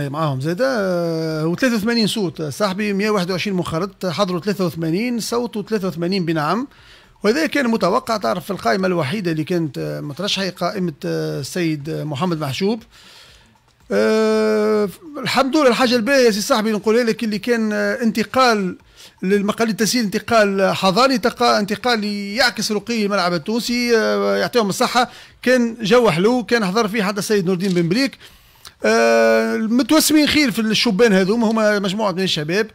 اي معاهم زاد آه، و83 صوت صاحبي 121 مخرط حضروا 83 صوتوا 83 بنعم وهذا كان متوقع تعرف في القائمة الوحيدة اللي كانت آه، مترشحة قائمة آه، السيد محمد محشوب أه الحمد لله الحاجة الباهية يا سي صاحبي نقولها لك اللي كان انتقال للمقاليد التسهيل انتقال حضاري انتقال يعكس رقي الملعب التونسي يعطيهم الصحة كان جو حلو كان حضر فيه حتى السيد نور الدين بن بليك آه، متوسمين خير في الشبان هذوما هما مجموعه من الشباب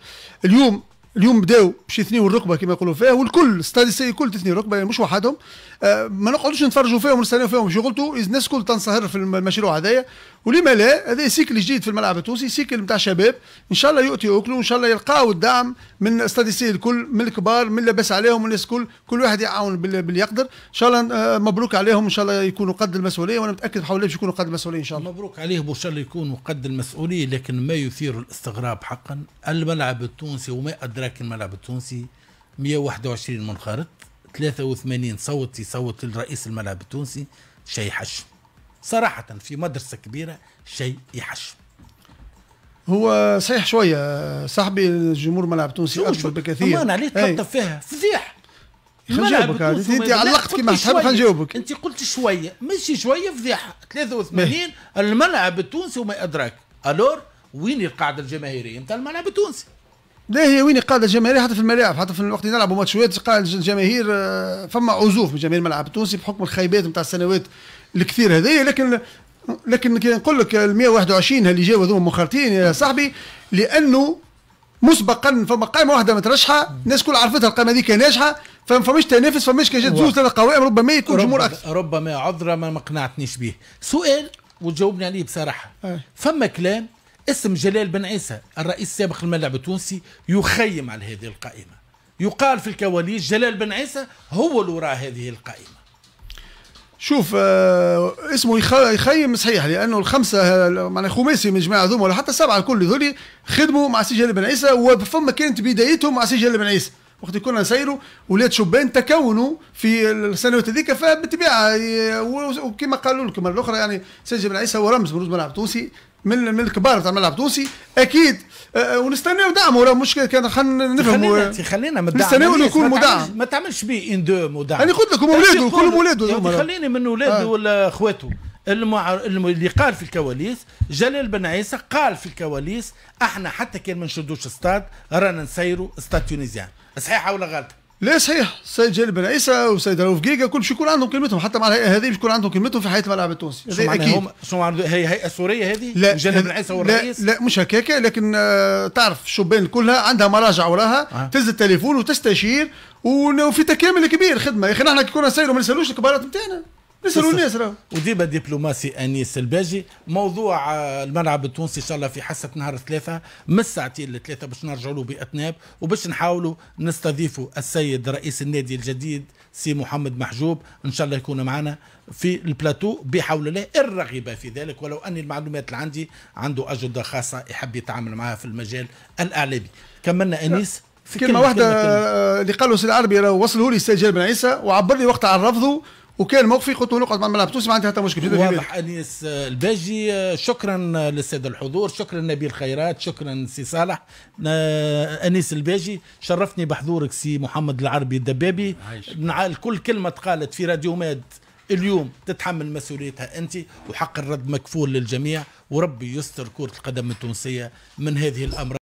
اليوم اليوم بداو باش يثنيو الركبه كما يقولوا فيها والكل ستادي سي الكل تثني الركبه يعني مش وحدهم آه ما نقعدوش نتفرجوا فيهم ونستناو فيهم شو قلتوا الناس الكل تنصهر في المشروع هذايا ولما لا هذا سيكل جديد في الملعب التونسي سيكل نتاع شباب ان شاء الله يؤتي اوكلو ان شاء الله يلقاو الدعم من ستادي سي الكل من الكبار من لاباس عليهم من الناس الكل كل واحد يعاون باللي يقدر ان شاء الله آه، مبروك عليهم ان شاء الله يكونوا قد المسؤوليه وانا متاكد بحول باش يكونوا قد المسؤوليه ان شاء الله مبروك عليهم ان شاء الله يكونوا قد المسؤوليه لكن ما يثير الاستغراب حقا الملعب التونسي وما أدرى اشتراك الملعب التونسي 121 منخرط 83 صوت يصوت لرئيس الملعب التونسي شيء حشم صراحة في مدرسة كبيرة شيء يحشم هو صحيح شوية صاحبي الجمهور ملعب تونسي أكبر بكثير أمان عليه تلطف فيها فضيح نجاوبك انت علقت كما تحب نجاوبك انت قلت شويه ماشي شويه فضيحه 83 الملعب التونسي وما ادراك الور وين القاعده الجماهيريه نتاع الملعب التونسي لا هي وين قاعدة الجماهير حتى في الملاعب حتى في الوقت اللي نلعبوا ماتشات قاعدة الجماهير آه، فما عزوف من جماهير الملعب التونسي بحكم الخيبات نتاع السنوات الكثير هذه لكن لكن كي نقول لك ال 121 اللي جاوا هذوما منخرطين يا صاحبي لانه مسبقا فما قائمه واحده مترشحه الناس كل عرفتها القائمه هذيك ناجحه فما فماش تنافس فماش كان جات زوج ثلاث قوائم ربما يكون جمهور اكثر ربما عذره ما مقنعتنيش به سؤال وتجاوبني عليه بصراحه أه. فما كلام اسم جلال بن عيسى الرئيس السابق للملعب التونسي يخيم على هذه القائمة يقال في الكواليس جلال بن عيسى هو اللي وراء هذه القائمة شوف آه اسمه يخيم صحيح لانه الخمسه معناها خماسي من الجماعه هذوما ولا حتى سبعه الكل ذولي خدموا مع سي جلال بن عيسى وفما كانت بدايتهم مع سي جلال بن عيسى وقت كنا نسيروا ولاد شبان تكونوا في السنوات هذيك فبالطبيعه وكما قالوا لكم مره الاخرى يعني سيد بن عيسى هو رمز بروز ملعب الملعب التونسي من من الكبار تاع الملعب التونسي اكيد أه، أه، ونستناو دعمه راه مش كان خلينا نفهموا خلينا أه، يعني مدعم نستناو يكون مدعم ما تعملش به ان دو مدعم انا قلت لكم اولاده كلهم اولاده يعني خليني من اولاده ولا اخواته المعر... اللي قال في الكواليس جلال بن عيسى قال في الكواليس احنا حتى كان ما نشدوش استاد رانا نسيروا استاد تونيزيان صحيحه ولا غلط؟ لا صحيح السيد جلال بن عيسى والسيد رؤوف جيجا كل شيء يكون عندهم كلمتهم حتى مع الهيئه هذه يكون عندهم كلمتهم في حياه الملعب التونسي هذا اكيد هم شو معناها هي هيئه سوريه هذه لا جلال بن عيسى والرئيس لا, لا مش هكاك لكن آه تعرف الشبان كلها عندها مراجع وراها أه. تهز التليفون وتستشير وفي تكامل كبير خدمه يا اخي نحن كي كنا نسيروا ما نسالوش الكبارات نتاعنا نسالوا الناس وديما دبلوماسي انيس الباجي موضوع آه، الملعب التونسي ان شاء الله في حصه نهار ثلاثه من الساعتين لثلاثه باش نرجعوا له باطناب وباش نحاولوا نستضيفوا السيد رئيس النادي الجديد سي محمد محجوب ان شاء الله يكون معنا في البلاتو بحول الله الرغبه في ذلك ولو ان المعلومات اللي عندي عنده اجنده خاصه يحب يتعامل معها في المجال الاعلامي كملنا انيس في كلمه واحده اللي آه، قالوا سي العربي وصله لي السيد جابر عيسى وعبر لي وقتها عن رفضه وكان موقفي قلت له نقعد مع الملعب التونسي ما عندي حتى مشكل واضح انيس الباجي شكرا للساده الحضور شكرا نبيل خيرات شكرا سي صالح انيس الباجي شرفني بحضورك سي محمد العربي الدبابي كل كلمه تقالت في راديو ماد اليوم تتحمل مسؤوليتها انت وحق الرد مكفول للجميع وربي يستر كره القدم التونسيه من هذه الامراض